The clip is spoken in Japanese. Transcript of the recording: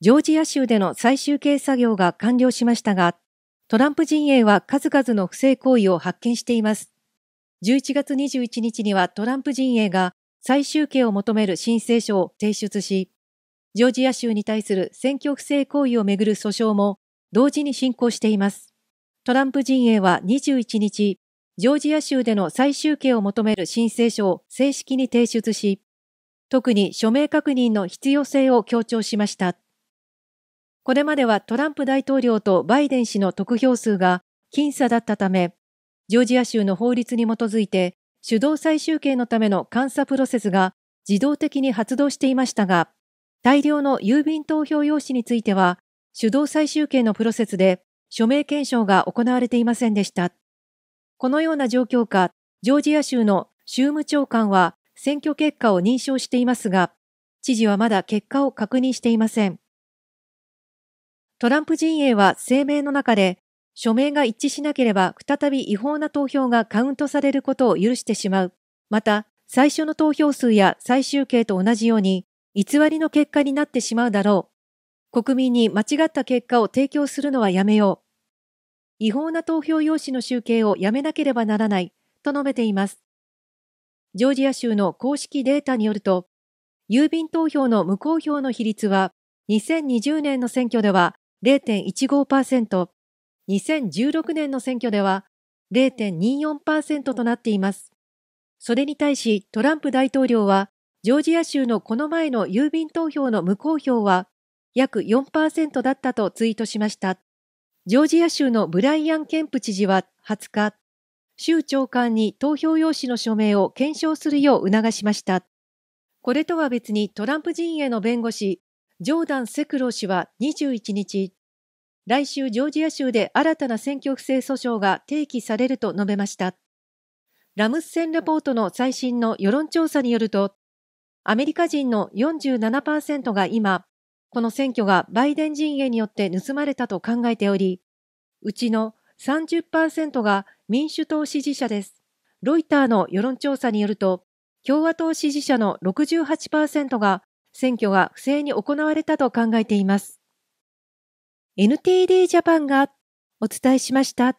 ジョージア州での最終形作業が完了しましたが、トランプ陣営は数々の不正行為を発見しています。11月21日にはトランプ陣営が最終形を求める申請書を提出し、ジョージア州に対する選挙不正行為をめぐる訴訟も同時に進行しています。トランプ陣営は21日、ジョージア州での最終形を求める申請書を正式に提出し、特に署名確認の必要性を強調しました。これまではトランプ大統領とバイデン氏の得票数が僅差だったため、ジョージア州の法律に基づいて、主導再集計のための監査プロセスが自動的に発動していましたが、大量の郵便投票用紙については、主導再集計のプロセスで署名検証が行われていませんでした。このような状況下、ジョージア州の州務長官は選挙結果を認証していますが、知事はまだ結果を確認していません。トランプ陣営は声明の中で、署名が一致しなければ再び違法な投票がカウントされることを許してしまう。また、最初の投票数や最終形と同じように、偽りの結果になってしまうだろう。国民に間違った結果を提供するのはやめよう。違法な投票用紙の集計をやめなければならない、と述べています。ジョージア州の公式データによると、郵便投票の無効票の比率は、2020年の選挙では0.15%、2016年の選挙では0.24%となっています。それに対しトランプ大統領は、ジョージア州のこの前の郵便投票の無効票は約4%だったとツイートしました。ジョージア州のブライアン・ケンプ知事は20日、州長官に投票用紙の署名を検証するよう促しました。これとは別にトランプ陣営の弁護士ジョーダン・セクロー氏は21日、来週ジョージア州で新たな選挙不正訴訟が提起されると述べました。ラムスセンレポートの最新の世論調査によると、アメリカ人の47%が今、この選挙がバイデン陣営によって盗まれたと考えており、うちの30%が民主党支持者です。ロイターの世論調査によると、共和党支持者の68%が選挙が不正に行われたと考えています。NTD ジャパンがお伝えしました。